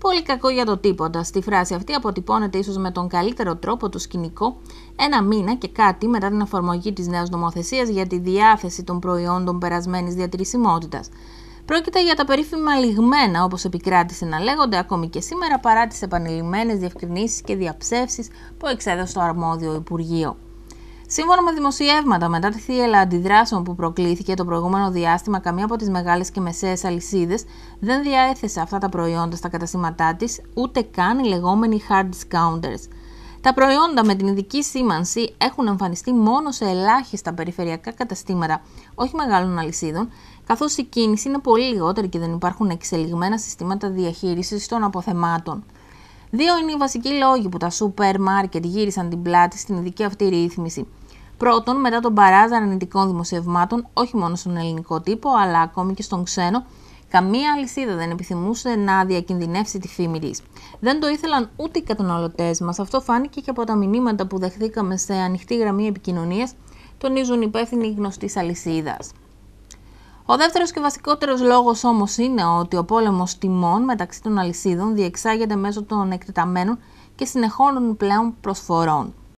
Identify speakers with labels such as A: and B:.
A: Πολύ κακό για το τίποτα. Στη φράση αυτή αποτυπώνεται ίσως με τον καλύτερο τρόπο το σκηνικό ένα μήνα και κάτι μετά την εφαρμογή της νέας νομοθεσίας για τη διάθεση των προϊόντων περασμένης διατηρησιμότητας. Πρόκειται για τα περίφημα λιγμένα, όπως επικράτησε να λέγονται ακόμη και σήμερα παρά τις επανειλημμένες διευκρινήσεις και διαψεύσεις που εξέδωσε το αρμόδιο Υπουργείο. Σύμφωνα με δημοσιεύματα, μετά τη θύελα αντιδράσεων που προκλήθηκε το προηγούμενο διάστημα, καμία από τις μεγάλες και μεσαίες αλυσίδες δεν διαέθεσε αυτά τα προϊόντα στα καταστήματά της, ούτε καν οι λεγόμενοι hard discounters. Τα προϊόντα με την ειδική σήμανση έχουν εμφανιστεί μόνο σε ελάχιστα περιφερειακά καταστήματα, όχι μεγάλων αλυσίδων, καθώς η κίνηση είναι πολύ λιγότερη και δεν υπάρχουν εξελιγμένα συστήματα διαχείρισης των αποθεμάτων. Δύο είναι οι βασικοί λόγοι που τα σούπερ μάρκετ γύρισαν την πλάτη στην ειδική αυτή ρύθμιση. Πρώτον, μετά τον παράζα αρνητικών δημοσιευμάτων, όχι μόνο στον ελληνικό τύπο, αλλά ακόμη και στον ξένο, καμία αλυσίδα δεν επιθυμούσε να διακινδυνεύσει τη φήμη της. Δεν το ήθελαν ούτε οι καταναλωτές μας. Αυτό φάνηκε και από τα μηνύματα που δεχθήκαμε σε ανοιχτή γραμμή επικοινωνίας, τονίζουν υπεύθυνοι γνωστής αλυσίδας. Ο δεύτερος και βασικότερος λόγος όμως είναι ότι ο πόλεμος τιμών μεταξύ των αλυσίδων διεξάγεται μέσω των εκτεταμένων και συνεχών πλέον προσφορών.